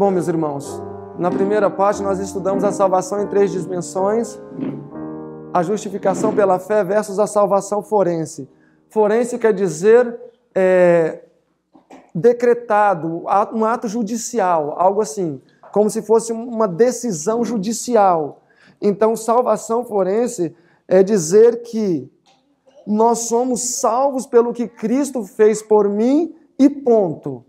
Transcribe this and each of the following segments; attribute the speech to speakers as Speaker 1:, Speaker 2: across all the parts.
Speaker 1: Bom, meus irmãos, na primeira parte nós estudamos a salvação em três dimensões: a justificação pela fé versus a salvação forense. Forense quer dizer é, decretado, um ato judicial, algo assim, como se fosse uma decisão judicial. Então, salvação forense é dizer que nós somos salvos pelo que Cristo fez por mim e ponto.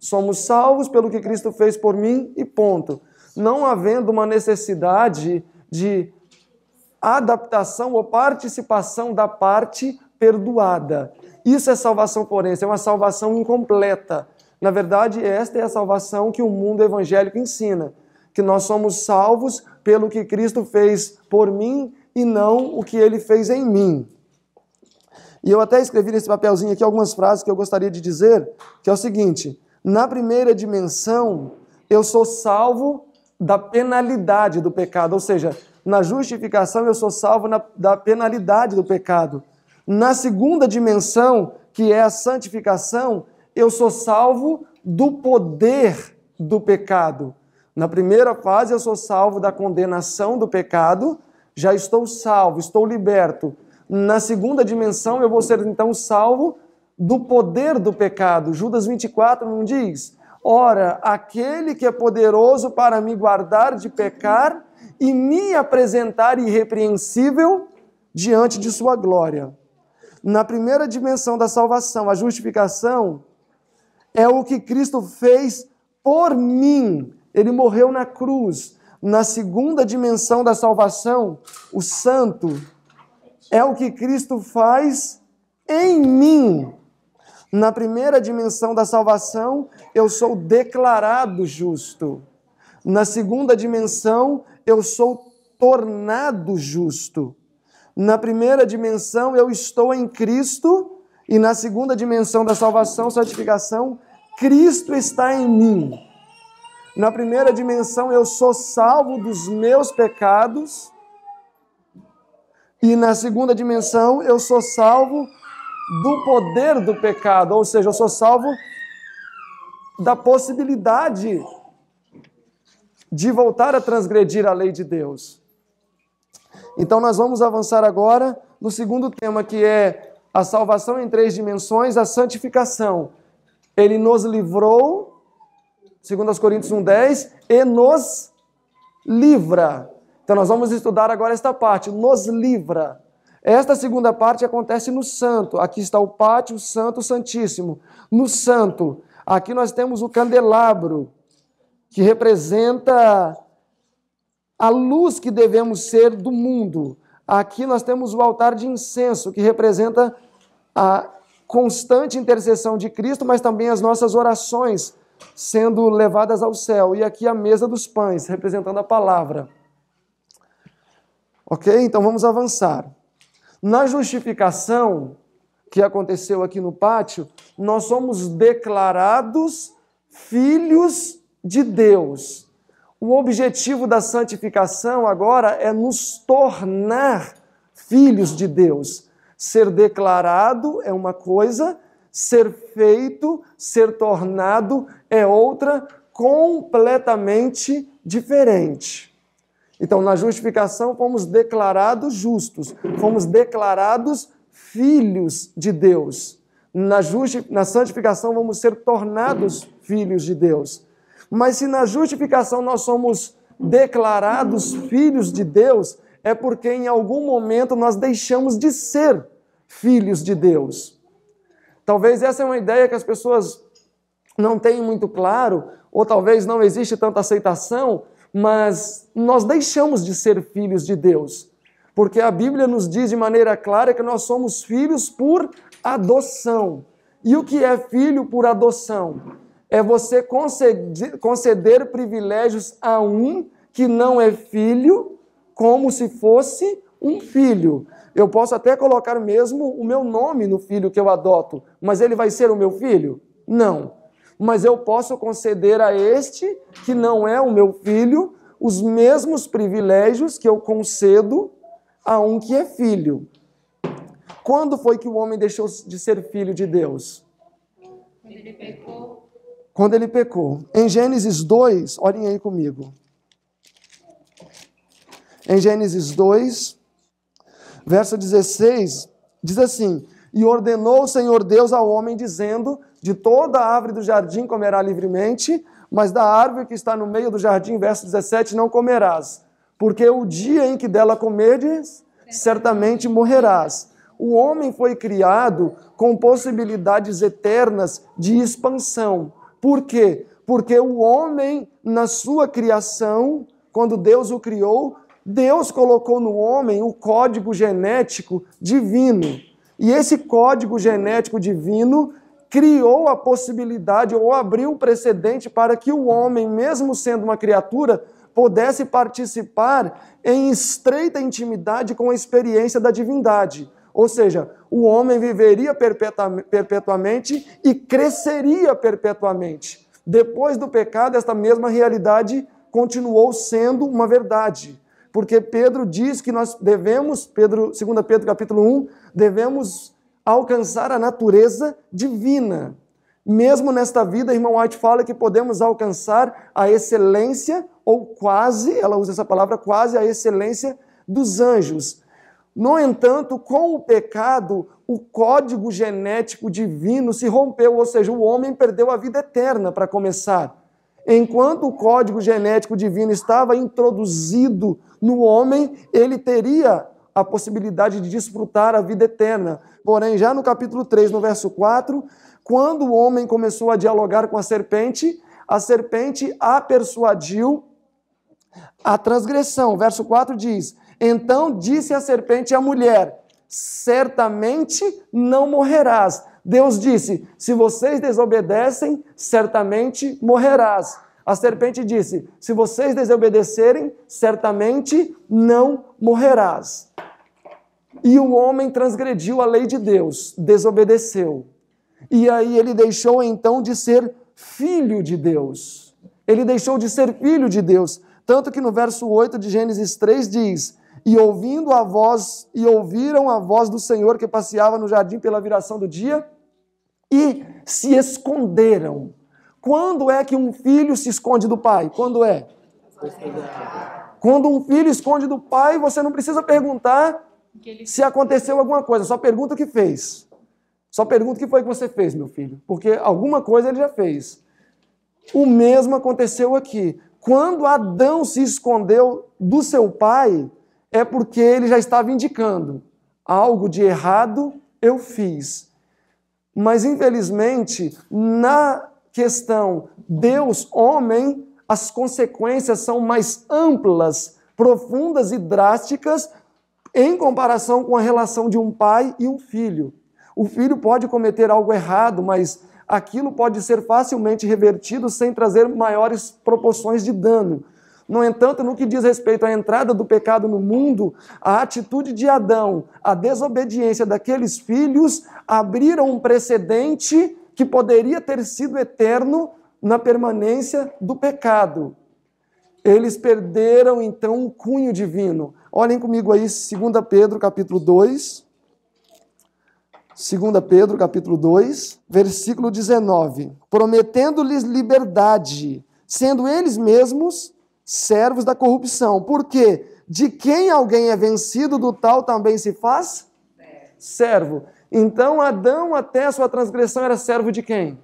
Speaker 1: Somos salvos pelo que Cristo fez por mim e ponto. Não havendo uma necessidade de adaptação ou participação da parte perdoada. Isso é salvação forense, é uma salvação incompleta. Na verdade, esta é a salvação que o mundo evangélico ensina, que nós somos salvos pelo que Cristo fez por mim e não o que ele fez em mim. E eu até escrevi nesse papelzinho aqui algumas frases que eu gostaria de dizer, que é o seguinte: na primeira dimensão, eu sou salvo da penalidade do pecado, ou seja, na justificação eu sou salvo na, da penalidade do pecado. Na segunda dimensão, que é a santificação, eu sou salvo do poder do pecado. Na primeira fase, eu sou salvo da condenação do pecado, já estou salvo, estou liberto. Na segunda dimensão, eu vou ser então salvo do poder do pecado. Judas 24 não diz: Ora, aquele que é poderoso para me guardar de pecar e me apresentar irrepreensível diante de sua glória. Na primeira dimensão da salvação, a justificação é o que Cristo fez por mim. Ele morreu na cruz. Na segunda dimensão da salvação, o santo é o que Cristo faz em mim. Na primeira dimensão da salvação, eu sou declarado justo. Na segunda dimensão, eu sou tornado justo. Na primeira dimensão, eu estou em Cristo, e na segunda dimensão da salvação, santificação, Cristo está em mim. Na primeira dimensão, eu sou salvo dos meus pecados. E na segunda dimensão, eu sou salvo do poder do pecado, ou seja, eu sou salvo da possibilidade de voltar a transgredir a lei de Deus. Então, nós vamos avançar agora no segundo tema, que é a salvação em três dimensões, a santificação. Ele nos livrou, segundo as Coríntios 1:10, e nos livra. Então, nós vamos estudar agora esta parte, nos livra. Esta segunda parte acontece no santo. Aqui está o pátio, o santo, o santíssimo. No santo, aqui nós temos o candelabro, que representa a luz que devemos ser do mundo. Aqui nós temos o altar de incenso, que representa a constante intercessão de Cristo, mas também as nossas orações sendo levadas ao céu. E aqui a mesa dos pães, representando a palavra. Ok? Então vamos avançar. Na justificação que aconteceu aqui no pátio, nós somos declarados filhos de Deus. O objetivo da santificação agora é nos tornar filhos de Deus. Ser declarado é uma coisa, ser feito, ser tornado é outra, completamente diferente. Então, na justificação, fomos declarados justos, fomos declarados filhos de Deus. Na, justi na santificação, vamos ser tornados filhos de Deus. Mas se na justificação nós somos declarados filhos de Deus, é porque em algum momento nós deixamos de ser filhos de Deus. Talvez essa é uma ideia que as pessoas não têm muito claro, ou talvez não existe tanta aceitação, mas nós deixamos de ser filhos de Deus, porque a Bíblia nos diz de maneira clara que nós somos filhos por adoção. E o que é filho por adoção? É você conceder, conceder privilégios a um que não é filho, como se fosse um filho. Eu posso até colocar mesmo o meu nome no filho que eu adoto, mas ele vai ser o meu filho? Não mas eu posso conceder a este, que não é o meu filho, os mesmos privilégios que eu concedo a um que é filho. Quando foi que o homem deixou de ser filho de Deus? Quando ele pecou. Em Gênesis 2, olhem aí comigo. Em Gênesis 2, verso 16, diz assim: E ordenou o Senhor Deus ao homem, dizendo: de toda a árvore do jardim comerá livremente, mas da árvore que está no meio do jardim, verso 17, não comerás, porque o dia em que dela comerdes, certamente morrerás. O homem foi criado com possibilidades eternas de expansão. Por quê? Porque o homem, na sua criação, quando Deus o criou, Deus colocou no homem o código genético divino. E esse código genético divino criou a possibilidade ou abriu o precedente para que o homem, mesmo sendo uma criatura, pudesse participar em estreita intimidade com a experiência da divindade. Ou seja, o homem viveria perpetuamente e cresceria perpetuamente. Depois do pecado, esta mesma realidade continuou sendo uma verdade. Porque Pedro diz que nós devemos, Pedro, 2 Pedro capítulo 1, devemos alcançar a natureza divina. Mesmo nesta vida, irmão White fala que podemos alcançar a excelência, ou quase, ela usa essa palavra, quase a excelência dos anjos. No entanto, com o pecado, o código genético divino se rompeu, ou seja, o homem perdeu a vida eterna para começar. Enquanto o código genético divino estava introduzido no homem, ele teria a possibilidade de desfrutar a vida eterna. Porém, já no capítulo 3, no verso 4, quando o homem começou a dialogar com a serpente, a serpente a persuadiu a transgressão. Verso 4 diz: Então disse a serpente à mulher: Certamente não morrerás. Deus disse: Se vocês desobedecem, certamente morrerás. A serpente disse: Se vocês desobedecerem, certamente não morrerás morrerás. E o homem transgrediu a lei de Deus, desobedeceu. E aí ele deixou então de ser filho de Deus. Ele deixou de ser filho de Deus. Tanto que no verso 8 de Gênesis 3 diz: E ouvindo a voz, e ouviram a voz do Senhor que passeava no jardim pela viração do dia, e se esconderam. Quando é que um filho se esconde do pai? Quando é? Quando um filho esconde do pai, você não precisa perguntar se aconteceu alguma coisa, só pergunta o que fez. Só pergunta o que foi que você fez, meu filho, porque alguma coisa ele já fez. O mesmo aconteceu aqui. Quando Adão se escondeu do seu pai, é porque ele já estava indicando algo de errado eu fiz. Mas infelizmente, na questão Deus homem, as consequências são mais amplas, profundas e drásticas em comparação com a relação de um pai e um filho. O filho pode cometer algo errado, mas aquilo pode ser facilmente revertido sem trazer maiores proporções de dano. No entanto, no que diz respeito à entrada do pecado no mundo, a atitude de Adão, a desobediência daqueles filhos, abriram um precedente que poderia ter sido eterno, na permanência do pecado. Eles perderam então o cunho divino. Olhem comigo aí 2 Pedro capítulo 2. 2 Pedro capítulo 2, versículo 19. Prometendo-lhes liberdade, sendo eles mesmos servos da corrupção. Porque de quem alguém é vencido, do tal também se faz servo. Então Adão até a sua transgressão era servo de quem?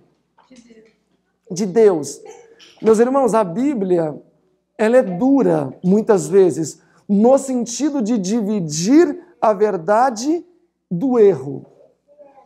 Speaker 1: de Deus. Meus irmãos, a Bíblia, ela é dura muitas vezes, no sentido de dividir a verdade do erro,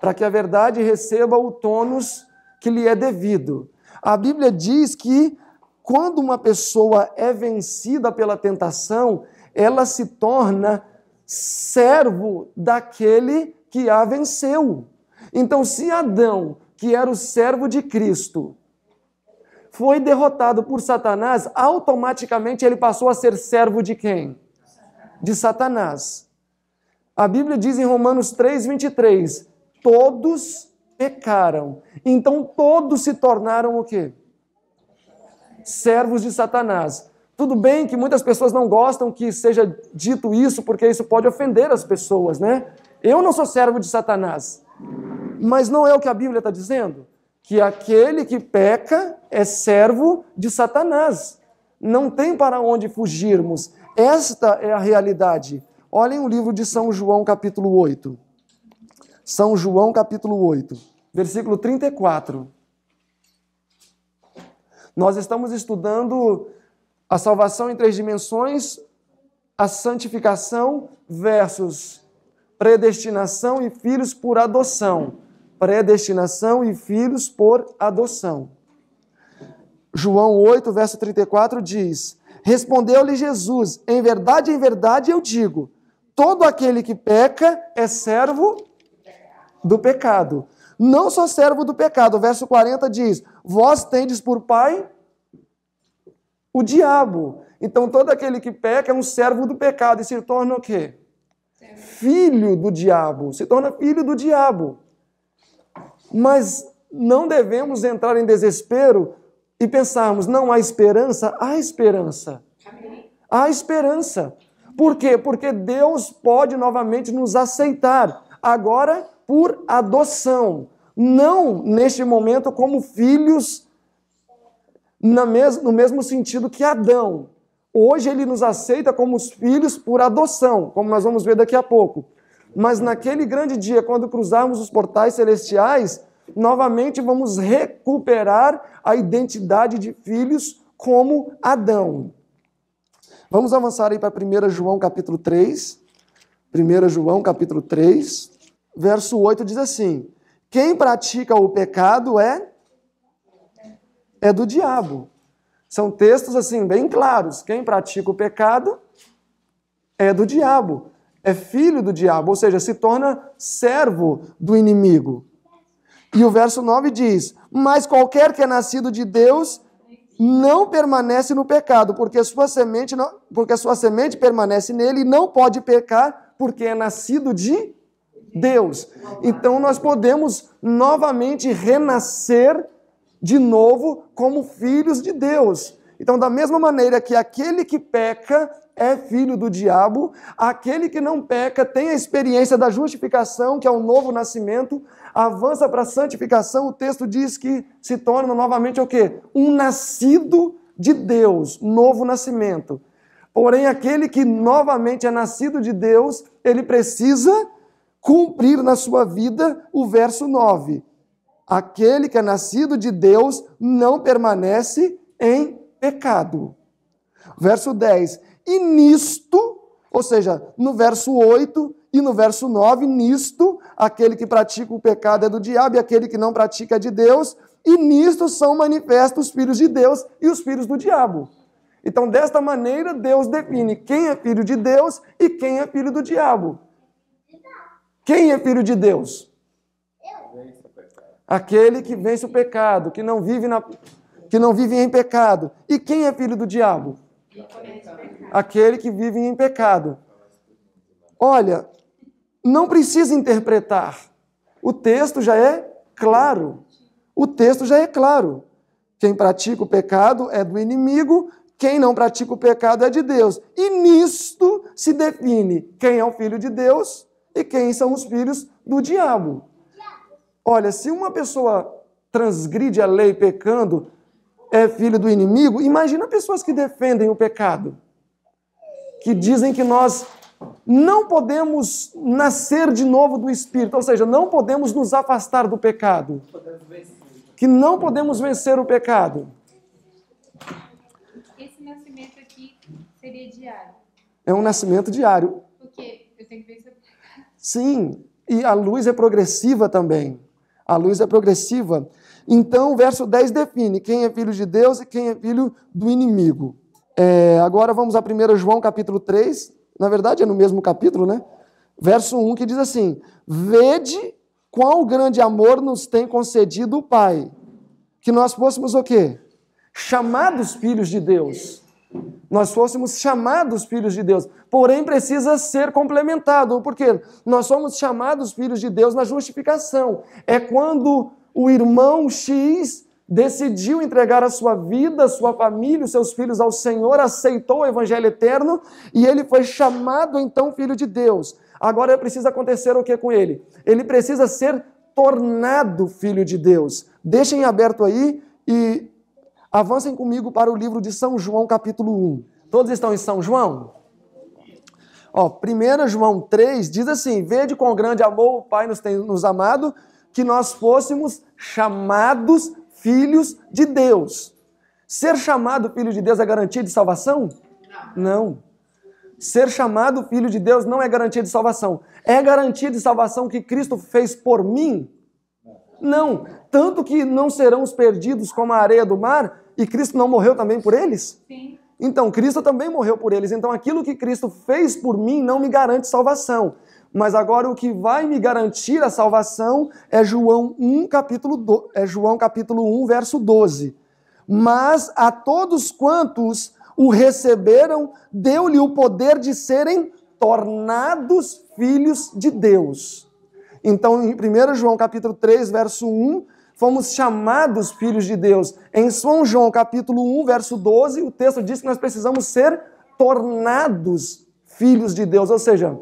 Speaker 1: para que a verdade receba o tônus que lhe é devido. A Bíblia diz que quando uma pessoa é vencida pela tentação, ela se torna servo daquele que a venceu. Então, se Adão, que era o servo de Cristo, foi derrotado por Satanás, automaticamente ele passou a ser servo de quem? De Satanás. A Bíblia diz em Romanos 3:23, todos pecaram. Então todos se tornaram o quê? Servos de Satanás. Tudo bem que muitas pessoas não gostam que seja dito isso, porque isso pode ofender as pessoas, né? Eu não sou servo de Satanás. Mas não é o que a Bíblia está dizendo? que aquele que peca é servo de Satanás. Não tem para onde fugirmos. Esta é a realidade. Olhem o livro de São João, capítulo 8. São João, capítulo 8, versículo 34. Nós estamos estudando a salvação em três dimensões, a santificação versus predestinação e filhos por adoção predestinação e filhos por adoção. João 8, verso 34 diz: Respondeu-lhe Jesus: Em verdade, em verdade eu digo: todo aquele que peca é servo do pecado. Não só servo do pecado, verso 40 diz: Vós tendes por pai o diabo. Então todo aquele que peca é um servo do pecado e se torna o quê? Filho do diabo. Se torna filho do diabo. Mas não devemos entrar em desespero e pensarmos, não há esperança, há esperança. Há esperança. Por quê? Porque Deus pode novamente nos aceitar, agora por adoção, não neste momento como filhos no mesmo sentido que Adão. Hoje ele nos aceita como os filhos por adoção, como nós vamos ver daqui a pouco. Mas naquele grande dia, quando cruzarmos os portais celestiais, novamente vamos recuperar a identidade de filhos como Adão. Vamos avançar aí para 1 João capítulo 3. 1 João capítulo 3, verso 8 diz assim: Quem pratica o pecado é é do diabo. São textos assim bem claros. Quem pratica o pecado é do diabo é filho do diabo, ou seja, se torna servo do inimigo. E o verso 9 diz: Mas qualquer que é nascido de Deus não permanece no pecado, porque sua semente, não, porque sua semente permanece nele e não pode pecar, porque é nascido de Deus. Então nós podemos novamente renascer de novo como filhos de Deus. Então, da mesma maneira que aquele que peca é filho do diabo, aquele que não peca tem a experiência da justificação, que é o novo nascimento, avança para a santificação, o texto diz que se torna novamente o quê? Um nascido de Deus, novo nascimento. Porém, aquele que novamente é nascido de Deus, ele precisa cumprir na sua vida o verso 9. Aquele que é nascido de Deus não permanece em pecado. Verso 10: e nisto, ou seja, no verso 8 e no verso 9, nisto, aquele que pratica o pecado é do diabo e aquele que não pratica é de Deus, e nisto são manifestos os filhos de Deus e os filhos do diabo. Então, desta maneira, Deus define quem é filho de Deus e quem é filho do diabo. Quem é filho de Deus? Aquele que vence o pecado, que não vive, na, que não vive em pecado. E quem é filho do diabo? Aquele que vive em pecado. Olha, não precisa interpretar. O texto já é claro. O texto já é claro. Quem pratica o pecado é do inimigo, quem não pratica o pecado é de Deus. E nisto se define quem é o filho de Deus e quem são os filhos do diabo. Olha, se uma pessoa transgride a lei pecando, é filho do inimigo, imagina pessoas que defendem o pecado, que dizem que nós não podemos nascer de novo do Espírito, ou seja, não podemos nos afastar do pecado, que não podemos vencer o pecado. Esse nascimento aqui seria diário. É um nascimento diário. quê? eu tenho que vencer o pecado. Sim, e a luz é progressiva também. A luz é progressiva. Então, o verso 10 define quem é filho de Deus e quem é filho do inimigo. É, agora vamos a 1 João capítulo 3, na verdade é no mesmo capítulo, né? Verso 1 que diz assim: Vede qual grande amor nos tem concedido o Pai, que nós fôssemos o quê? Chamados filhos de Deus. Nós fôssemos chamados filhos de Deus. Porém, precisa ser complementado, porque nós somos chamados filhos de Deus na justificação. É quando o irmão X decidiu entregar a sua vida, sua família, os seus filhos ao Senhor, aceitou o evangelho eterno e ele foi chamado então filho de Deus. Agora precisa acontecer o que com ele? Ele precisa ser tornado filho de Deus. Deixem aberto aí e avancem comigo para o livro de São João, capítulo 1. Todos estão em São João? Ó, 1 João 3 diz assim: Vede com grande amor o Pai nos tem nos amado, que nós fôssemos chamados filhos de Deus. Ser chamado filho de Deus é garantia de salvação? Não. Ser chamado filho de Deus não é garantia de salvação. É garantia de salvação que Cristo fez por mim? Não. Tanto que não serão os perdidos como a areia do mar, e Cristo não morreu também por eles? Sim. Então, Cristo também morreu por eles. Então, aquilo que Cristo fez por mim não me garante salvação. Mas agora o que vai me garantir a salvação é João 1, capítulo, do, é João capítulo 1, verso 12. Mas a todos quantos o receberam, deu-lhe o poder de serem tornados filhos de Deus. Então, em 1 João capítulo 3, verso 1, fomos chamados filhos de Deus. Em São João capítulo 1, verso 12, o texto diz que nós precisamos ser tornados filhos de Deus, ou seja,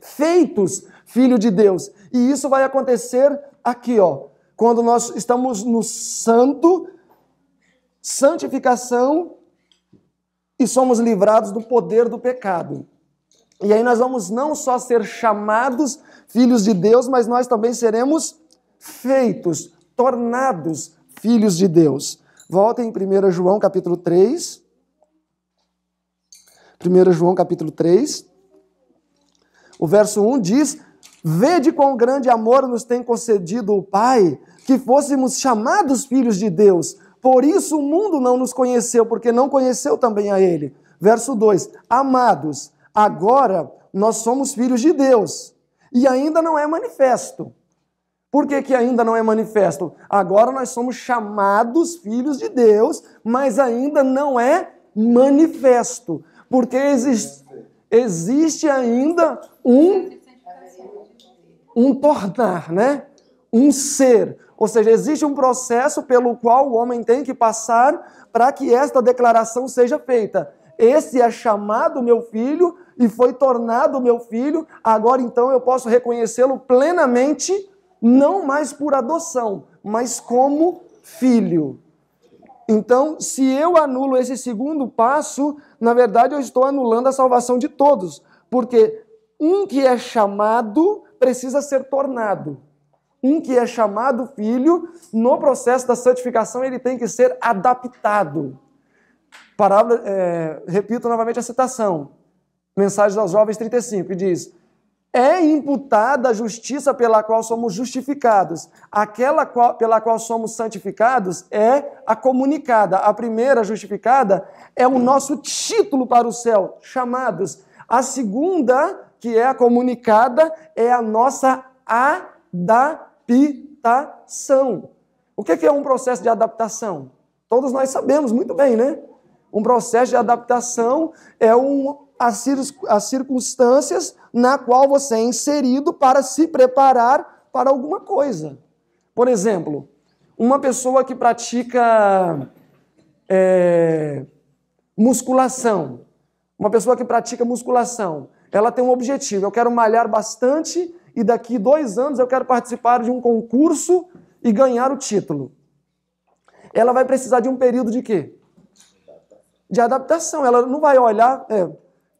Speaker 1: feitos filho de Deus. E isso vai acontecer aqui, ó, quando nós estamos no santo, santificação e somos livrados do poder do pecado. E aí nós vamos não só ser chamados filhos de Deus, mas nós também seremos feitos, tornados filhos de Deus. Volta em 1 João capítulo 3. 1 João capítulo 3. O verso 1 diz: Vede quão grande amor nos tem concedido o Pai, que fôssemos chamados filhos de Deus. Por isso o mundo não nos conheceu, porque não conheceu também a Ele. Verso 2: Amados, agora nós somos filhos de Deus, e ainda não é manifesto. Por que, que ainda não é manifesto? Agora nós somos chamados filhos de Deus, mas ainda não é manifesto, porque existe existe ainda um um tornar, né? Um ser. Ou seja, existe um processo pelo qual o homem tem que passar para que esta declaração seja feita. Esse é chamado meu filho e foi tornado meu filho, agora então eu posso reconhecê-lo plenamente, não mais por adoção, mas como filho. Então, se eu anulo esse segundo passo, na verdade eu estou anulando a salvação de todos, porque um que é chamado precisa ser tornado. Um que é chamado filho, no processo da santificação, ele tem que ser adaptado. Parábola, é, repito novamente a citação, Mensagem dos Jovens 35, que diz: é imputada a justiça pela qual somos justificados. Aquela qual, pela qual somos santificados é a comunicada. A primeira justificada é o nosso título para o céu, chamados. A segunda, que é a comunicada, é a nossa adaptação. O que é, é um processo de adaptação? Todos nós sabemos muito bem, né? Um processo de adaptação é um as circunstâncias na qual você é inserido para se preparar para alguma coisa. Por exemplo, uma pessoa que pratica é, musculação, uma pessoa que pratica musculação, ela tem um objetivo: eu quero malhar bastante e daqui dois anos eu quero participar de um concurso e ganhar o título. Ela vai precisar de um período de quê? De adaptação. Ela não vai olhar. É,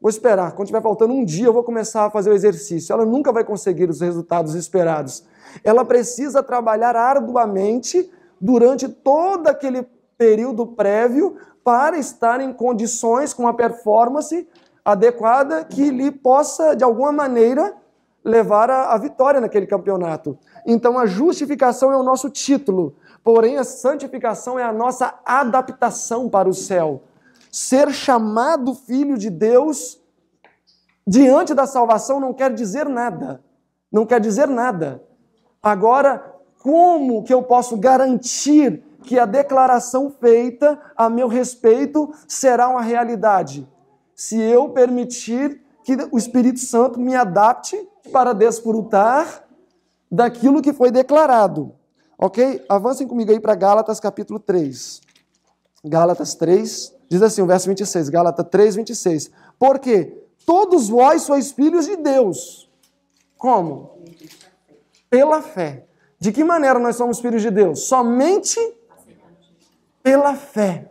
Speaker 1: Vou esperar. Quando tiver faltando um dia, eu vou começar a fazer o exercício. Ela nunca vai conseguir os resultados esperados. Ela precisa trabalhar arduamente durante todo aquele período prévio para estar em condições com a performance adequada que lhe possa, de alguma maneira, levar à vitória naquele campeonato. Então, a justificação é o nosso título, porém, a santificação é a nossa adaptação para o céu. Ser chamado filho de Deus diante da salvação não quer dizer nada. Não quer dizer nada. Agora, como que eu posso garantir que a declaração feita a meu respeito será uma realidade? Se eu permitir que o Espírito Santo me adapte para desfrutar daquilo que foi declarado. Ok? Avancem comigo aí para Gálatas capítulo 3. Gálatas 3, Diz assim, o verso 26, Gálatas 3, 26. Porque todos vós sois filhos de Deus. Como? Pela fé. De que maneira nós somos filhos de Deus? Somente pela fé.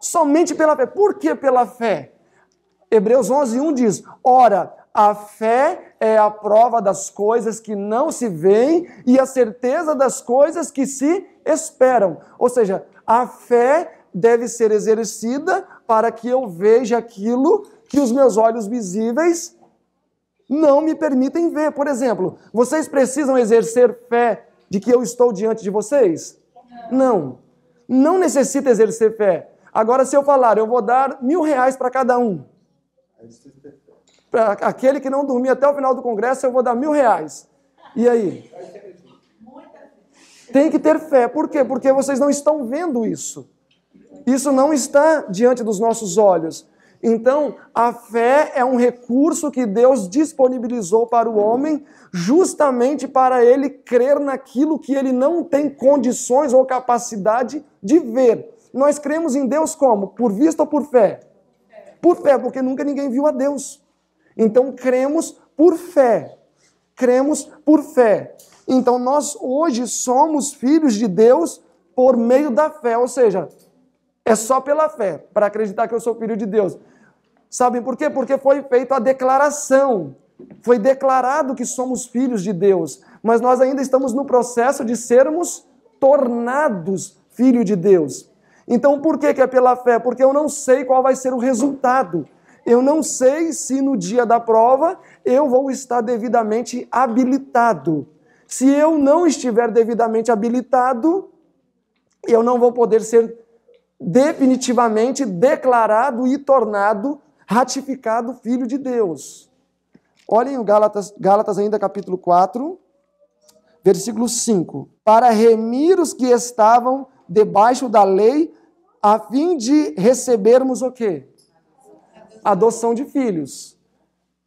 Speaker 1: Somente pela fé. Por que pela fé? Hebreus 11, 1 diz: Ora, a fé é a prova das coisas que não se veem e a certeza das coisas que se esperam. Ou seja, a fé deve ser exercida para que eu veja aquilo que os meus olhos visíveis não me permitem ver. Por exemplo, vocês precisam exercer fé de que eu estou diante de vocês? Não. Não necessita exercer fé. Agora, se eu falar, eu vou dar mil reais para cada um. Para aquele que não dormir até o final do congresso, eu vou dar mil reais. E aí? Tem que ter fé. Por quê? Porque vocês não estão vendo isso. Isso não está diante dos nossos olhos. Então, a fé é um recurso que Deus disponibilizou para o homem, justamente para ele crer naquilo que ele não tem condições ou capacidade de ver. Nós cremos em Deus como? Por vista ou por fé? Por fé, porque nunca ninguém viu a Deus. Então, cremos por fé. Cremos por fé. Então, nós hoje somos filhos de Deus por meio da fé, ou seja, é só pela fé, para acreditar que eu sou filho de Deus. Sabem por quê? Porque foi feita a declaração. Foi declarado que somos filhos de Deus, mas nós ainda estamos no processo de sermos tornados filho de Deus. Então, por que, que é pela fé? Porque eu não sei qual vai ser o resultado. Eu não sei se no dia da prova eu vou estar devidamente habilitado. Se eu não estiver devidamente habilitado, eu não vou poder ser definitivamente declarado e tornado ratificado filho de Deus. Olhem o Gálatas, Gálatas ainda capítulo 4, versículo 5. Para remir os que estavam debaixo da lei, a fim de recebermos o quê? Adoção de filhos.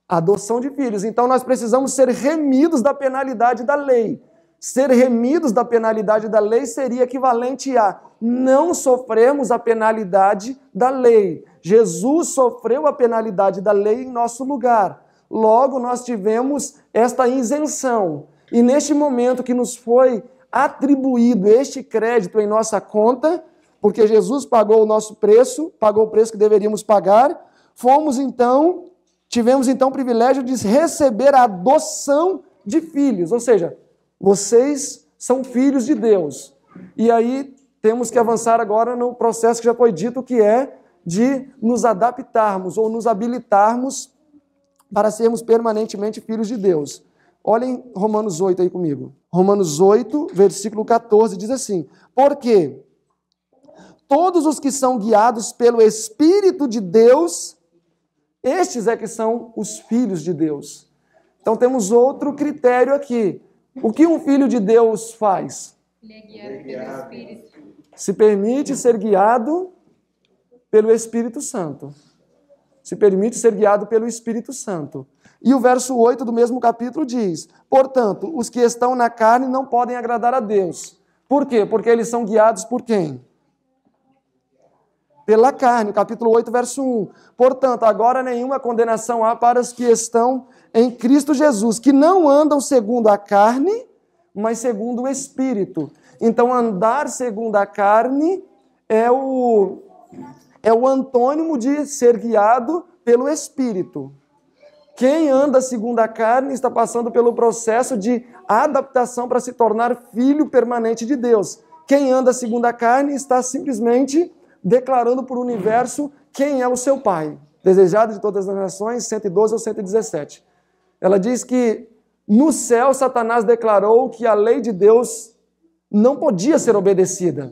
Speaker 1: Adoção de filhos. Então nós precisamos ser remidos da penalidade da lei. Ser remidos da penalidade da lei seria equivalente a não sofrermos a penalidade da lei. Jesus sofreu a penalidade da lei em nosso lugar. Logo, nós tivemos esta isenção. E neste momento que nos foi atribuído este crédito em nossa conta, porque Jesus pagou o nosso preço, pagou o preço que deveríamos pagar, fomos então, tivemos então o privilégio de receber a adoção de filhos, ou seja, vocês são filhos de Deus. E aí temos que avançar agora no processo que já foi dito, que é de nos adaptarmos ou nos habilitarmos para sermos permanentemente filhos de Deus. Olhem Romanos 8 aí comigo. Romanos 8, versículo 14 diz assim: Porque todos os que são guiados pelo Espírito de Deus, estes é que são os filhos de Deus. Então temos outro critério aqui. O que um filho de Deus faz? Ele é guiado pelo é Espírito. Se permite ser guiado pelo Espírito Santo. Se permite ser guiado pelo Espírito Santo. E o verso 8 do mesmo capítulo diz: Portanto, os que estão na carne não podem agradar a Deus. Por quê? Porque eles são guiados por quem? Pela carne, capítulo 8, verso 1. Portanto, agora nenhuma condenação há para os que estão em Cristo Jesus, que não andam segundo a carne, mas segundo o Espírito. Então, andar segundo a carne é o, é o antônimo de ser guiado pelo Espírito. Quem anda segundo a carne está passando pelo processo de adaptação para se tornar filho permanente de Deus. Quem anda segundo a carne está simplesmente declarando para o universo quem é o seu Pai. Desejado de todas as nações, 112 ou 117. Ela diz que no céu Satanás declarou que a lei de Deus não podia ser obedecida.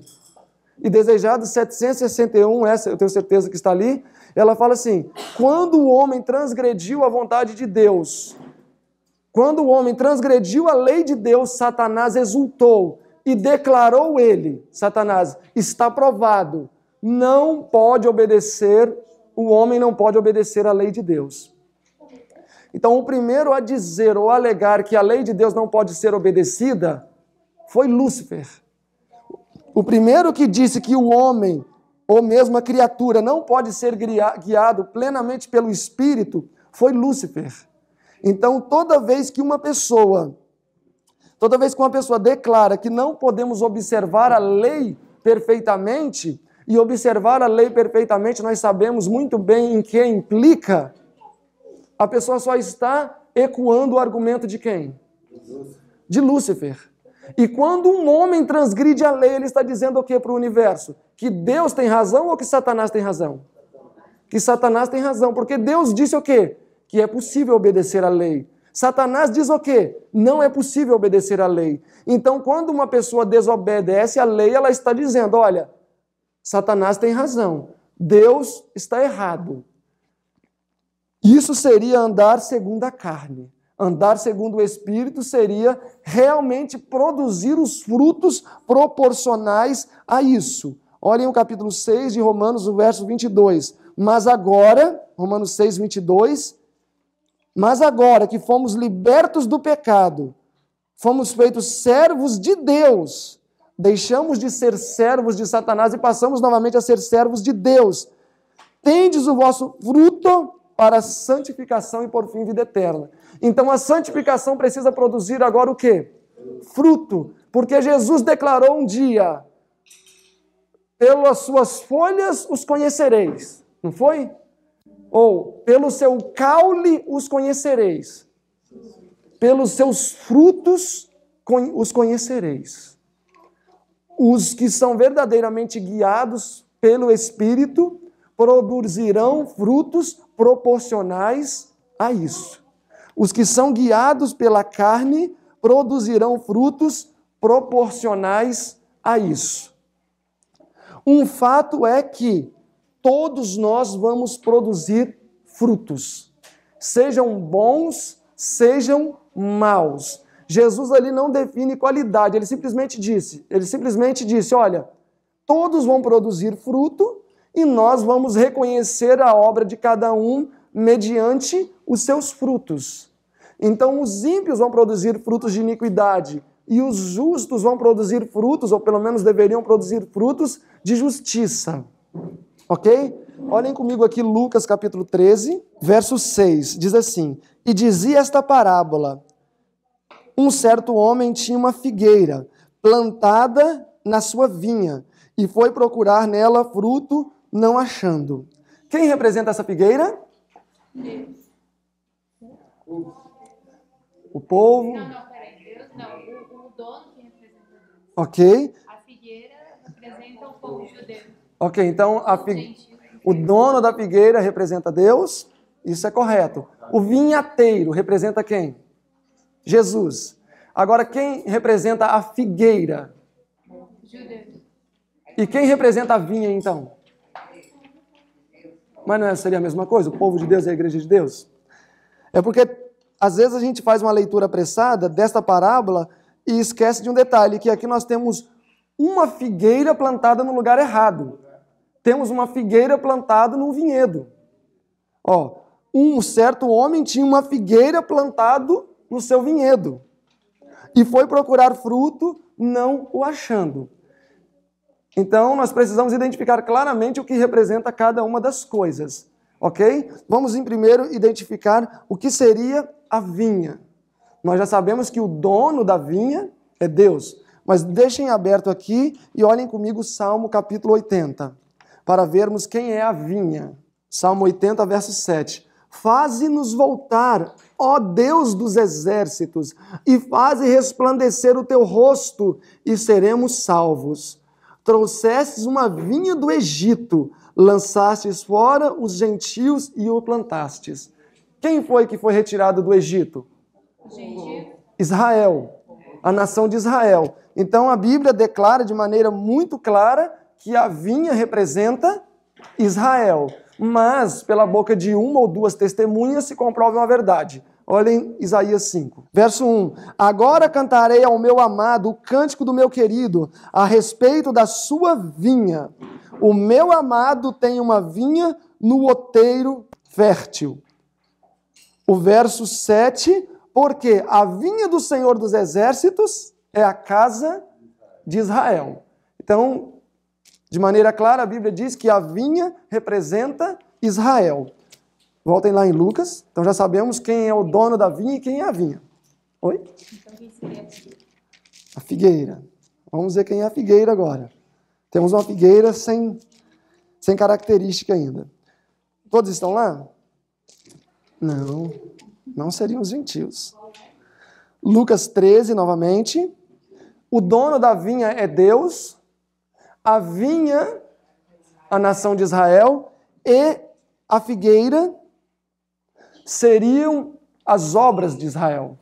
Speaker 1: E desejado 761, essa eu tenho certeza que está ali, ela fala assim: quando o homem transgrediu a vontade de Deus, quando o homem transgrediu a lei de Deus, Satanás exultou e declarou ele, Satanás, está provado, não pode obedecer, o homem não pode obedecer a lei de Deus. Então, o primeiro a dizer ou alegar que a lei de Deus não pode ser obedecida foi Lúcifer. O primeiro que disse que o homem, ou mesmo a criatura, não pode ser guiado plenamente pelo Espírito foi Lúcifer. Então, toda vez que uma pessoa, toda vez que uma pessoa declara que não podemos observar a lei perfeitamente, e observar a lei perfeitamente, nós sabemos muito bem em que implica, a pessoa só está ecoando o argumento de quem? De Lúcifer. E quando um homem transgride a lei, ele está dizendo o que para o universo? Que Deus tem razão ou que Satanás tem razão? Que Satanás tem razão, porque Deus disse o quê? Que é possível obedecer à lei. Satanás diz o quê? Não é possível obedecer à lei. Então, quando uma pessoa desobedece à lei, ela está dizendo: olha, Satanás tem razão, Deus está errado. Isso seria andar segundo a carne. Andar segundo o Espírito seria realmente produzir os frutos proporcionais a isso. Olhem o capítulo 6 de Romanos, o verso 22. Mas agora, Romanos 6, 22. Mas agora que fomos libertos do pecado, fomos feitos servos de Deus, deixamos de ser servos de Satanás e passamos novamente a ser servos de Deus. Tendes o vosso fruto para a santificação e por fim vida eterna. Então a santificação precisa produzir agora o quê? Fruto, porque Jesus declarou um dia: pelas suas folhas os conhecereis, não foi? Ou pelo seu caule os conhecereis, pelos seus frutos os conhecereis. Os que são verdadeiramente guiados pelo Espírito produzirão frutos proporcionais a isso. Os que são guiados pela carne produzirão frutos proporcionais a isso. Um fato é que todos nós vamos produzir frutos, sejam bons, sejam maus. Jesus ali não define qualidade, ele simplesmente disse, ele simplesmente disse, olha, todos vão produzir fruto e nós vamos reconhecer a obra de cada um mediante os seus frutos. Então, os ímpios vão produzir frutos de iniquidade e os justos vão produzir frutos, ou pelo menos deveriam produzir frutos, de justiça. Ok? Olhem comigo aqui Lucas capítulo 13, verso 6. Diz assim: E dizia esta parábola: Um certo homem tinha uma figueira plantada na sua vinha e foi procurar nela fruto não achando. Quem representa essa figueira? Deus. O povo. Não, não, peraí. Deus não. O, dono que representa Deus. Ok. A figueira representa o povo judeu. Ok, então a fig, o dono da figueira representa Deus. Isso é correto. O vinhateiro representa quem? Jesus. Agora, quem representa a figueira? Judeu. E quem representa a vinha, então? Mas não é, seria a mesma coisa? O povo de Deus é a igreja de Deus? É porque às vezes a gente faz uma leitura apressada desta parábola e esquece de um detalhe, que aqui nós temos uma figueira plantada no lugar errado. Temos uma figueira plantada num vinhedo. Ó, um certo homem tinha uma figueira plantado no seu vinhedo e foi procurar fruto, não o achando. Então, nós precisamos identificar claramente o que representa cada uma das coisas, ok? Vamos, em primeiro, identificar o que seria a vinha. Nós já sabemos que o dono da vinha é Deus, mas deixem aberto aqui e olhem comigo o Salmo capítulo 80, para vermos quem é a vinha. Salmo 80, verso 7. Faze-nos voltar, ó Deus dos exércitos, e faze resplandecer o teu rosto, e seremos salvos. Trouxestes uma vinha do Egito, lançastes fora os gentios e o plantastes. Quem foi que foi retirado do Egito? Israel, a nação de Israel. Então a Bíblia declara de maneira muito clara que a vinha representa Israel. Mas, pela boca de uma ou duas testemunhas, se comprova uma verdade. Olhem Isaías 5, verso 1. Agora cantarei ao meu amado o cântico do meu querido a respeito da sua vinha. O meu amado tem uma vinha no oteiro fértil. O verso 7, porque a vinha do Senhor dos Exércitos é a casa de Israel. Então, de maneira clara, a Bíblia diz que a vinha representa Israel. Voltem lá em Lucas. Então já sabemos quem é o dono da vinha e quem é a vinha. Oi? Então quem seria a figueira? A figueira. Vamos ver quem é a figueira agora. Temos uma figueira sem, sem característica ainda. Todos estão lá? Não. Não seriam os gentios. Lucas 13, novamente. O dono da vinha é Deus, a vinha, a nação de Israel, e a figueira, seriam as obras de Israel.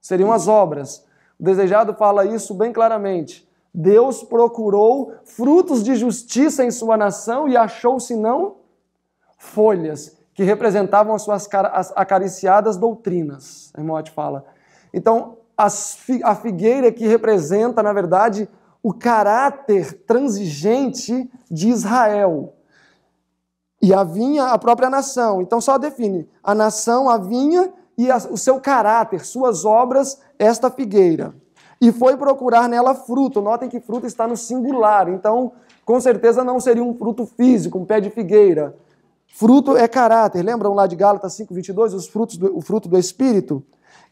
Speaker 1: Seriam as obras. O desejado fala isso bem claramente. Deus procurou frutos de justiça em sua nação e achou, senão, folhas que representavam as suas acariciadas doutrinas. Emote fala. Então, a figueira que representa, na verdade, o caráter transigente de Israel. E a vinha, a própria nação. Então, só define a nação, a vinha e a, o seu caráter, suas obras, esta figueira. E foi procurar nela fruto. Notem que fruto está no singular. Então, com certeza não seria um fruto físico, um pé de figueira. Fruto é caráter. Lembram lá de Gálatas 5:22, os frutos do, o fruto do espírito?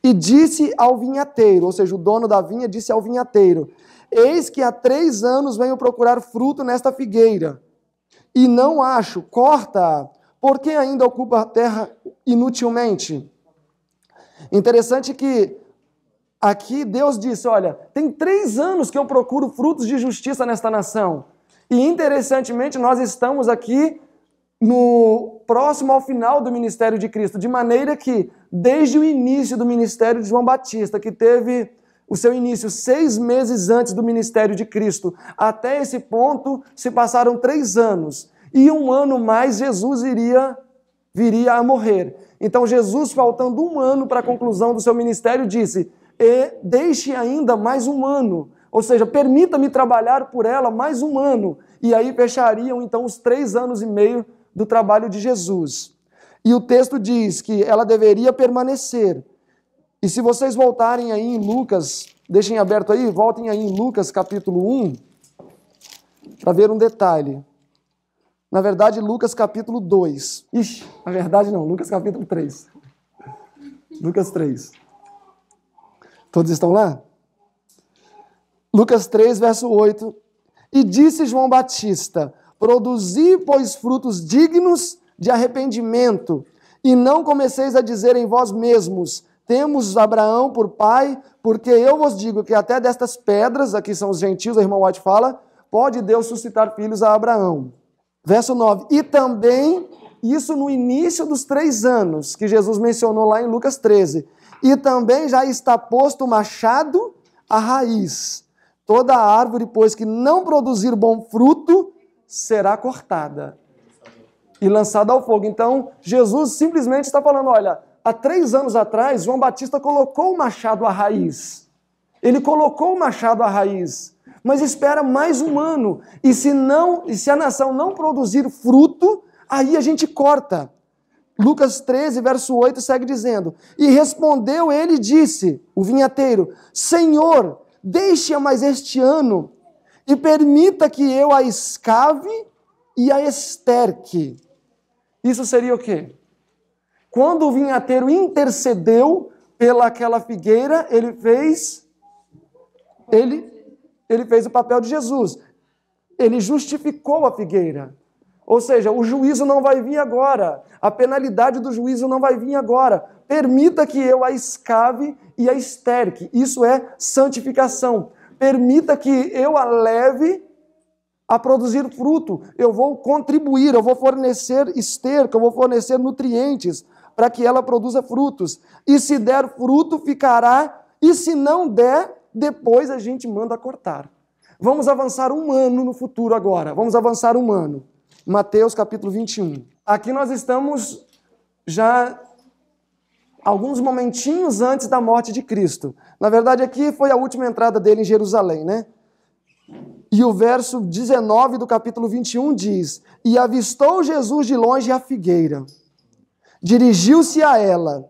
Speaker 1: E disse ao vinhateiro, ou seja, o dono da vinha disse ao vinhateiro: Eis que há três anos venho procurar fruto nesta figueira e não acho, corta por porque ainda ocupa a terra inutilmente. Interessante que aqui Deus disse: Olha, tem três anos que eu procuro frutos de justiça nesta nação. E interessantemente, nós estamos aqui no próximo ao final do ministério de Cristo, de maneira que, desde o início do ministério de João Batista, que teve o seu início seis meses antes do ministério de Cristo. Até esse ponto se passaram três anos. E um ano mais Jesus iria viria a morrer. Então Jesus, faltando um ano para a conclusão do seu ministério, disse: deixe ainda mais um ano, ou seja, permita-me trabalhar por ela mais um ano. E aí fechariam então os três anos e meio do trabalho de Jesus. E o texto diz que ela deveria permanecer e se vocês voltarem aí em Lucas, deixem aberto aí, voltem aí em Lucas capítulo 1, para ver um detalhe. Na verdade, Lucas capítulo 2. Ixi, na verdade não, Lucas capítulo 3. Lucas 3. Todos estão lá? Lucas 3, verso 8. E disse João Batista: Produzi, pois, frutos dignos de arrependimento, e não comeceis a dizer em vós mesmos: temos Abraão por pai, porque eu vos digo que até destas pedras, aqui são os gentios, a irmã White fala, pode Deus suscitar filhos a Abraão. Verso 9. E também, isso no início dos três anos, que Jesus mencionou lá em Lucas 13. E também já está posto o machado à raiz. Toda árvore, pois, que não produzir bom fruto, será cortada e lançada ao fogo. Então, Jesus simplesmente está falando: olha, há três anos atrás, João Batista colocou o machado à raiz. Ele colocou o machado à raiz, mas espera mais um ano. E se não, e se a nação não produzir fruto, aí a gente corta. Lucas 13, verso 8, segue dizendo: E respondeu ele e disse, o vinhateiro: Senhor, deixe mais este ano e permita que eu a escave e a esterque. Isso seria o quê? Quando o vinhateiro intercedeu pelaquela figueira, ele fez ele ele fez o papel de Jesus. Ele justificou a figueira. Ou seja, o juízo não vai vir agora, a penalidade do juízo não vai vir agora. Permita que eu a escave e a esterque. Isso é santificação. Permita que eu a leve a produzir fruto. Eu vou contribuir, eu vou fornecer esterco, eu vou fornecer nutrientes, para que ela produza frutos. E se der fruto, ficará, e se não der, depois a gente manda cortar. Vamos avançar um ano no futuro agora. Vamos avançar um ano. Mateus capítulo 21. Aqui nós estamos já alguns momentinhos antes da morte de Cristo. Na verdade, aqui foi a última entrada dele em Jerusalém, né? E o verso 19 do capítulo 21 diz: E avistou Jesus de longe a figueira Dirigiu-se a ela,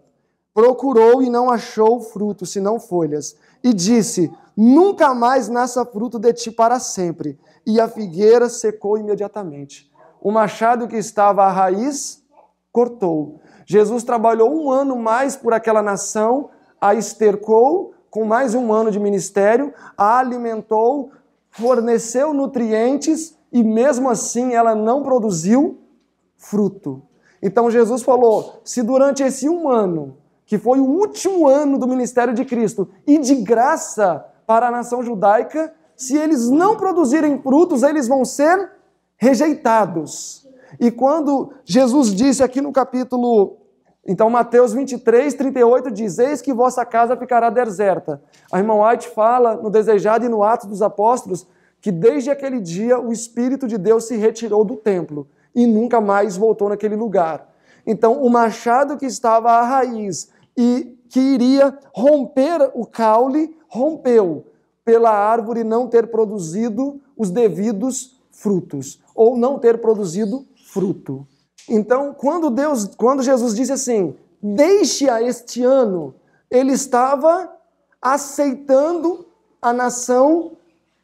Speaker 1: procurou e não achou fruto, senão folhas, e disse: Nunca mais nasça fruto de ti para sempre. E a figueira secou imediatamente. O machado que estava à raiz cortou. Jesus trabalhou um ano mais por aquela nação, a estercou com mais um ano de ministério, a alimentou, forneceu nutrientes e mesmo assim ela não produziu fruto. Então Jesus falou: se durante esse um ano, que foi o último ano do ministério de Cristo, e de graça para a nação judaica, se eles não produzirem frutos, eles vão ser rejeitados. E quando Jesus disse aqui no capítulo, então Mateus 23, 38, diz: Eis que vossa casa ficará deserta. A irmã White fala no Desejado e no Ato dos Apóstolos que desde aquele dia o Espírito de Deus se retirou do templo e nunca mais voltou naquele lugar. Então, o machado que estava à raiz e que iria romper o caule, rompeu pela árvore não ter produzido os devidos frutos ou não ter produzido fruto. Então, quando Deus, quando Jesus disse assim: "Deixe-a este ano", ele estava aceitando a nação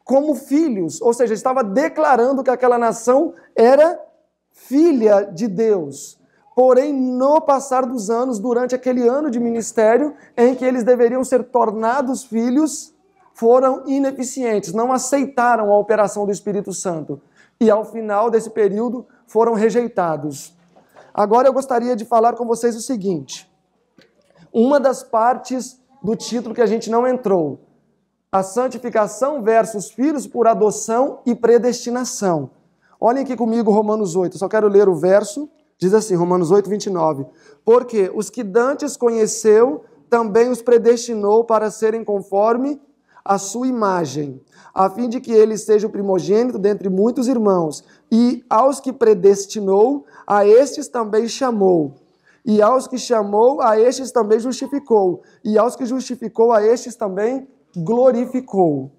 Speaker 1: como filhos, ou seja, estava declarando que aquela nação era filha de Deus. Porém, no passar dos anos, durante aquele ano de ministério em que eles deveriam ser tornados filhos, foram ineficientes, não aceitaram a operação do Espírito Santo. E ao final desse período, foram rejeitados. Agora eu gostaria de falar com vocês o seguinte: uma das partes do título que a gente não entrou, a santificação versus filhos por adoção e predestinação. Olhem aqui comigo Romanos 8, só quero ler o verso, diz assim, Romanos 8, 29. Porque os que dantes conheceu, também os predestinou para serem conforme a sua imagem, a fim de que ele seja o primogênito dentre muitos irmãos. E aos que predestinou, a estes também chamou. E aos que chamou, a estes também justificou. E aos que justificou, a estes também glorificou.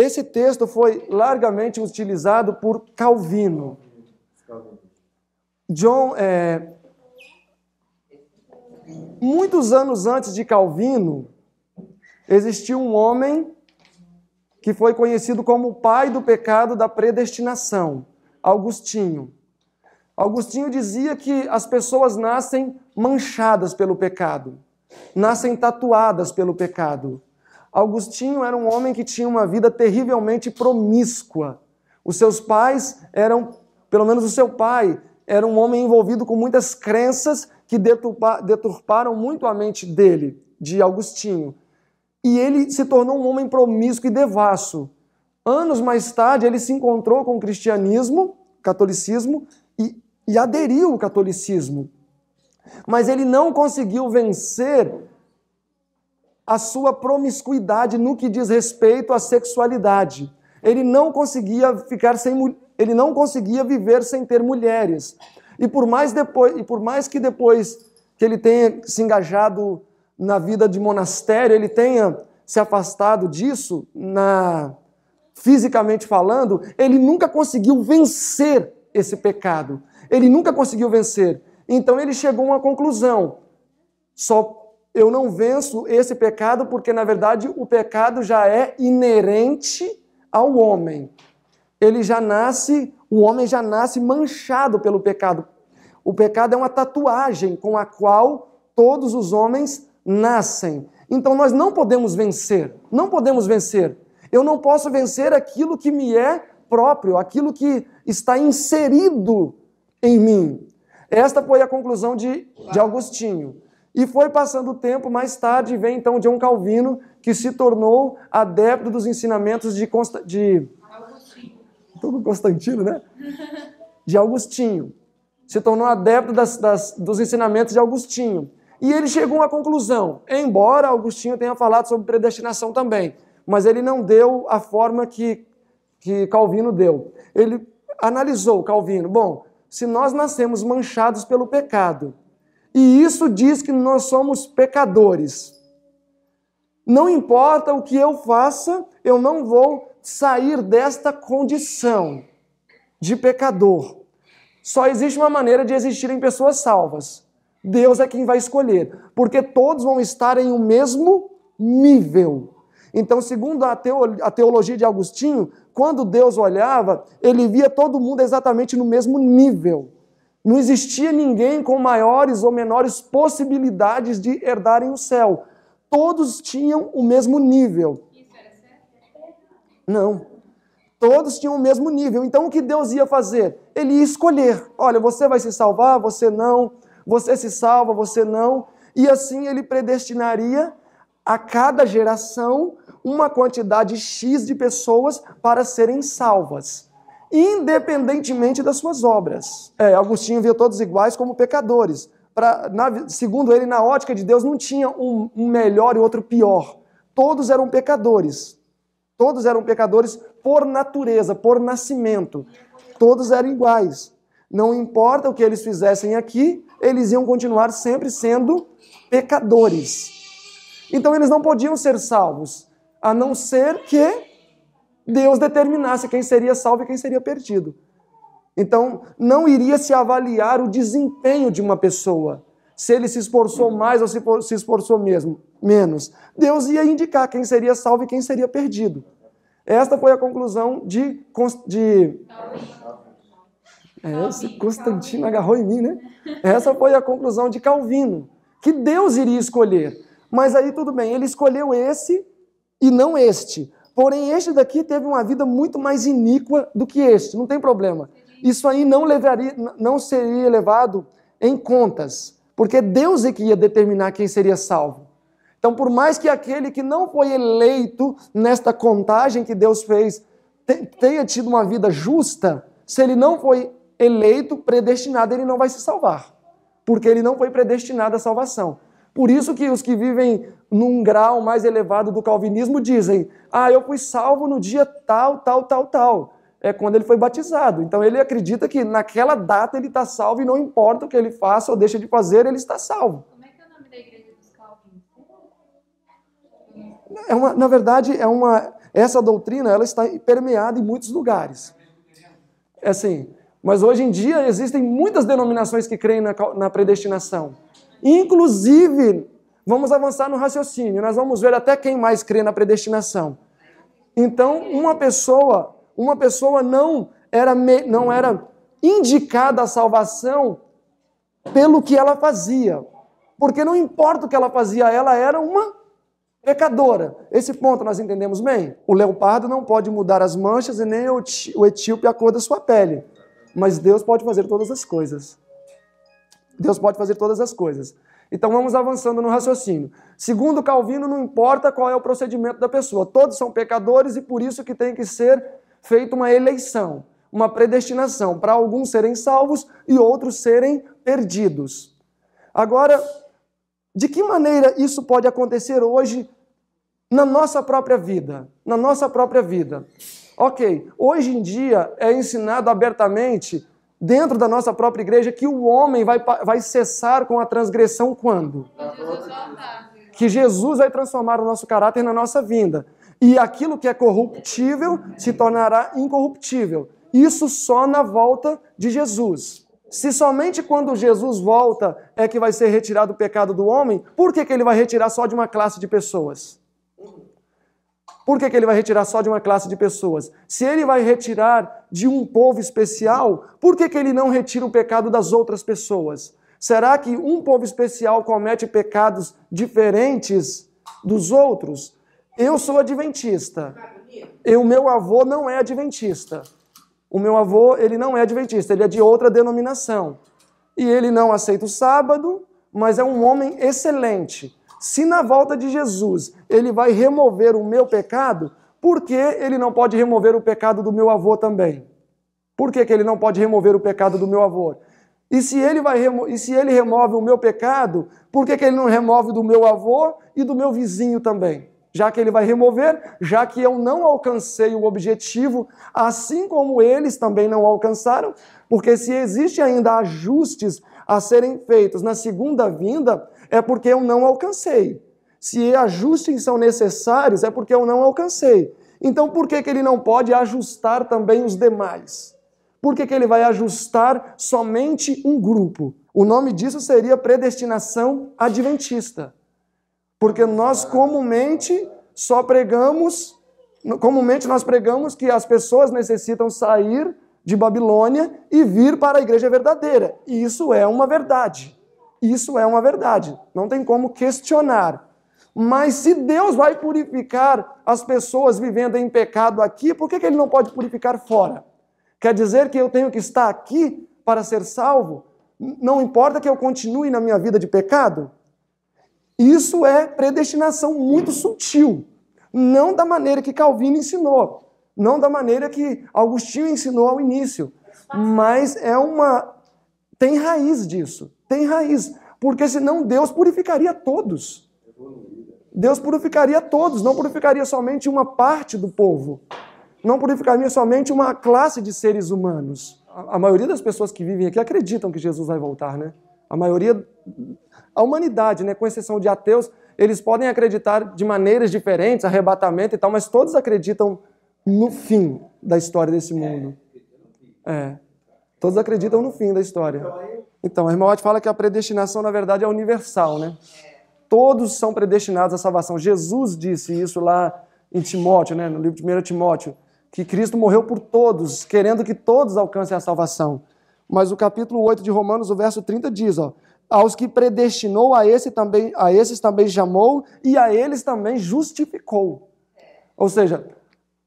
Speaker 1: Esse texto foi largamente utilizado por Calvino. John, é, muitos anos antes de Calvino, existiu um homem que foi conhecido como o pai do pecado da predestinação, Augustinho. Augustinho dizia que as pessoas nascem manchadas pelo pecado, nascem tatuadas pelo pecado, Augustinho era um homem que tinha uma vida terrivelmente promíscua. Os seus pais eram, pelo menos o seu pai, era um homem envolvido com muitas crenças que deturparam muito a mente dele, de Augustinho. E ele se tornou um homem promíscuo e devasso. Anos mais tarde, ele se encontrou com o cristianismo, catolicismo, e, e aderiu ao catolicismo. Mas ele não conseguiu vencer a sua promiscuidade no que diz respeito à sexualidade. Ele não conseguia ficar sem ele não conseguia viver sem ter mulheres. E por mais depois, e por mais que depois que ele tenha se engajado na vida de monastério, ele tenha se afastado disso na fisicamente falando, ele nunca conseguiu vencer esse pecado. Ele nunca conseguiu vencer. Então ele chegou a uma conclusão. Só eu não venço esse pecado porque, na verdade, o pecado já é inerente ao homem. Ele já nasce, o homem já nasce manchado pelo pecado. O pecado é uma tatuagem com a qual todos os homens nascem. Então nós não podemos vencer, não podemos vencer. Eu não posso vencer aquilo que me é próprio, aquilo que está inserido em mim. Esta foi a conclusão de, de Agostinho. E foi passando o tempo, mais tarde vem então John Calvino, que se tornou adepto dos ensinamentos de, Consta... de... Augustinho, Constantino, né? De Augustinho. Se tornou adepto das, das, dos ensinamentos de Augustinho. E ele chegou à conclusão, embora Augustinho tenha falado sobre predestinação também, mas ele não deu a forma que, que Calvino deu. Ele analisou Calvino, bom, se nós nascemos manchados pelo pecado, e isso diz que nós somos pecadores. Não importa o que eu faça, eu não vou sair desta condição de pecador. Só existe uma maneira de existirem pessoas salvas. Deus é quem vai escolher, porque todos vão estar em o um mesmo nível. Então, segundo a teologia de Agostinho, quando Deus olhava, ele via todo mundo exatamente no mesmo nível. Não existia ninguém com maiores ou menores possibilidades de herdarem o céu. Todos tinham o mesmo nível. Não. Todos tinham o mesmo nível. Então o que Deus ia fazer? Ele ia escolher. Olha, você vai se salvar, você não. Você se salva, você não. E assim ele predestinaria a cada geração uma quantidade X de pessoas para serem salvas independentemente das suas obras. É, Agostinho via todos iguais como pecadores. Pra, na, segundo ele, na ótica de Deus, não tinha um, um melhor e outro pior. Todos eram pecadores. Todos eram pecadores por natureza, por nascimento. Todos eram iguais. Não importa o que eles fizessem aqui, eles iam continuar sempre sendo pecadores. Então eles não podiam ser salvos, a não ser que Deus determinasse quem seria salvo e quem seria perdido. Então, não iria se avaliar o desempenho de uma pessoa, se ele se esforçou mais ou se, se esforçou mesmo, menos. Deus ia indicar quem seria salvo e quem seria perdido. Esta foi a conclusão de. de é, esse Constantino agarrou em mim, né? Essa foi a conclusão de Calvino, que Deus iria escolher. Mas aí tudo bem, ele escolheu esse e não este. Porém, este daqui teve uma vida muito mais iníqua do que este, não tem problema. Isso aí não, levaria, não seria levado em contas, porque Deus é que ia determinar quem seria salvo. Então, por mais que aquele que não foi eleito nesta contagem que Deus fez tenha tido uma vida justa, se ele não foi eleito, predestinado, ele não vai se salvar, porque ele não foi predestinado à salvação. Por isso que os que vivem num grau mais elevado do calvinismo dizem: "Ah, eu fui salvo no dia tal, tal, tal, tal". É quando ele foi batizado. Então ele acredita que naquela data ele está salvo e não importa o que ele faça ou deixa de fazer, ele está salvo. Como é que é o nome da igreja dos calvinistas? É uma, na verdade, é uma essa doutrina ela está permeada em muitos lugares. É assim, mas hoje em dia existem muitas denominações que creem na, na predestinação. Inclusive, vamos avançar no raciocínio, nós vamos ver até quem mais crê na predestinação. Então, uma pessoa, uma pessoa não era, não era indicada à salvação pelo que ela fazia. Porque não importa o que ela fazia, ela era uma pecadora. Esse ponto nós entendemos bem. O leopardo não pode mudar as manchas e nem o etíope a cor da sua pele. Mas Deus pode fazer todas as coisas. Deus pode fazer todas as coisas. Então vamos avançando no raciocínio. Segundo Calvino, não importa qual é o procedimento da pessoa, todos são pecadores e por isso que tem que ser feita uma eleição, uma predestinação, para alguns serem salvos e outros serem perdidos. Agora, de que maneira isso pode acontecer hoje na nossa própria vida? Na nossa própria vida. Ok, hoje em dia é ensinado abertamente dentro da nossa própria igreja que o homem vai, vai cessar com a transgressão quando? Que Jesus vai transformar o nosso caráter na nossa vinda. E aquilo que é corruptível se tornará incorruptível. Isso só na volta de Jesus. Se somente quando Jesus volta é que vai ser retirado o pecado do homem, por que, que ele vai retirar só de uma classe de pessoas? Por que, que ele vai retirar só de uma classe de pessoas? Se ele vai retirar de um povo especial, por que, que ele não retira o pecado das outras pessoas? Será que um povo especial comete pecados diferentes dos outros? Eu sou adventista. E o meu avô não é adventista. O meu avô, ele não é adventista, ele é de outra denominação. E ele não aceita o sábado, mas é um homem excelente. Se na volta de Jesus ele vai remover o meu pecado, por que ele não pode remover o pecado do meu avô também? Por que, que ele não pode remover o pecado do meu avô? E se ele, vai remo... e se ele remove o meu pecado, por que, que ele não remove do meu avô e do meu vizinho também? Já que ele vai remover, já que eu não alcancei o objetivo, assim como eles também não alcançaram, porque se existe ainda ajustes a serem feitos na segunda vinda, é porque eu não alcancei. Se ajustes são necessários, é porque eu não alcancei. Então, por que, que ele não pode ajustar também os demais? Por que, que ele vai ajustar somente um grupo? O nome disso seria predestinação adventista. Porque nós comumente só pregamos, comumente nós pregamos que as pessoas necessitam sair de Babilônia e vir para a igreja verdadeira. E isso é uma verdade. Isso é uma verdade, não tem como questionar. Mas se Deus vai purificar as pessoas vivendo em pecado aqui, por que, que Ele não pode purificar fora? Quer dizer que eu tenho que estar aqui para ser salvo? Não importa que eu continue na minha vida de pecado? Isso é predestinação muito sutil. Não da maneira que Calvino ensinou, não da maneira que Agostinho ensinou ao início, mas é uma. tem raiz disso tem raiz. Porque senão Deus purificaria todos. Deus purificaria todos, não purificaria somente uma parte do povo. Não purificaria somente uma classe de seres humanos. A maioria das pessoas que vivem aqui acreditam que Jesus vai voltar, né? A maioria, a humanidade, né, com exceção de ateus, eles podem acreditar de maneiras diferentes, arrebatamento e tal, mas todos acreditam no fim da história desse mundo. É. Todos acreditam no fim da história. Então, então, a irmã Watt fala que a predestinação, na verdade, é universal, né? Todos são predestinados à salvação. Jesus disse isso lá em Timóteo, né? no livro de 1 Timóteo, que Cristo morreu por todos, querendo que todos alcancem a salvação. Mas o capítulo 8 de Romanos, o verso 30 diz, ó, aos que predestinou a esse também a esses também chamou e a eles também justificou. Ou seja,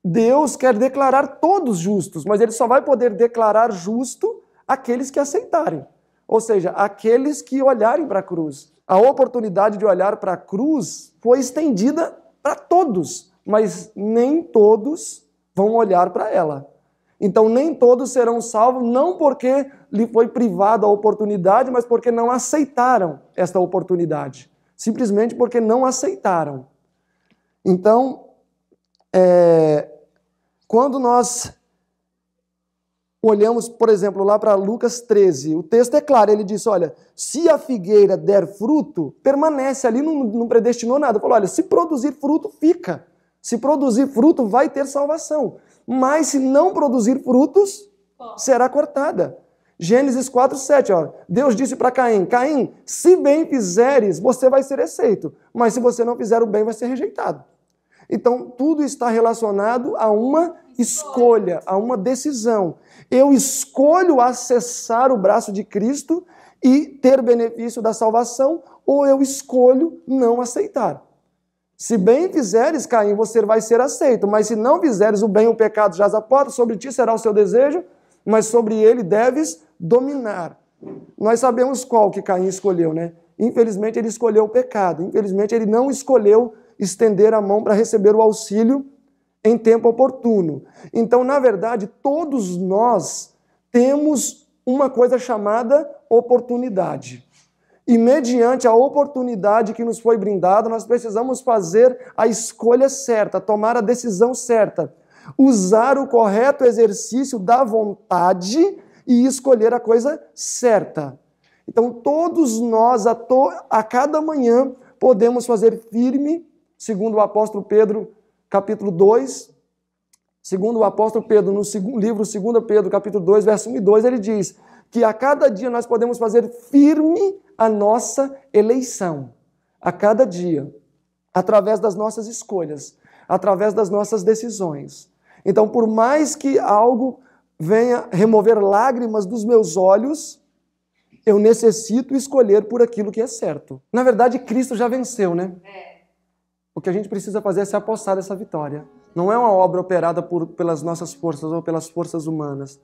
Speaker 1: Deus quer declarar todos justos, mas ele só vai poder declarar justo aqueles que aceitarem. Ou seja, aqueles que olharem para a cruz. A oportunidade de olhar para a cruz foi estendida para todos, mas nem todos vão olhar para ela. Então, nem todos serão salvos, não porque lhe foi privada a oportunidade, mas porque não aceitaram esta oportunidade. Simplesmente porque não aceitaram. Então, é, quando nós olhamos, por exemplo, lá para Lucas 13, o texto é claro, ele diz: olha, se a figueira der fruto, permanece ali, não, não predestinou nada. Falou: olha, se produzir fruto, fica. Se produzir fruto, vai ter salvação. Mas se não produzir frutos, será cortada. Gênesis 4, 7, ó, Deus disse para Caim: Caim, se bem fizeres, você vai ser aceito, mas se você não fizer o bem, vai ser rejeitado. Então, tudo está relacionado a uma escolha, a uma decisão. Eu escolho acessar o braço de Cristo e ter benefício da salvação, ou eu escolho não aceitar. Se bem fizeres, Caim, você vai ser aceito, mas se não fizeres o bem, o pecado jaz a porta, sobre ti será o seu desejo, mas sobre ele deves dominar. Nós sabemos qual que Caim escolheu, né? Infelizmente ele escolheu o pecado, infelizmente ele não escolheu estender a mão para receber o auxílio em tempo oportuno. Então, na verdade, todos nós temos uma coisa chamada oportunidade. E mediante a oportunidade que nos foi brindada, nós precisamos fazer a escolha certa, tomar a decisão certa, usar o correto exercício da vontade e escolher a coisa certa. Então, todos nós, a, to a cada manhã, podemos fazer firme, segundo o apóstolo Pedro capítulo 2, segundo o apóstolo Pedro, no livro 2 Pedro, capítulo 2, verso 1 e 2, ele diz que a cada dia nós podemos fazer firme a nossa eleição, a cada dia, através das nossas escolhas, através das nossas decisões. Então, por mais que algo venha remover lágrimas dos meus olhos, eu necessito escolher por aquilo que é certo. Na verdade, Cristo já venceu, né? É. O que a gente precisa fazer é se apossar dessa vitória. Não é uma obra operada por, pelas nossas forças ou pelas forças humanas,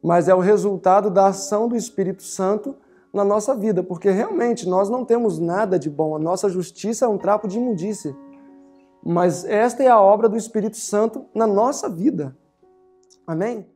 Speaker 1: mas é o resultado da ação do Espírito Santo na nossa vida, porque realmente nós não temos nada de bom, a nossa justiça é um trapo de imundícia. Mas esta é a obra do Espírito Santo na nossa vida. Amém?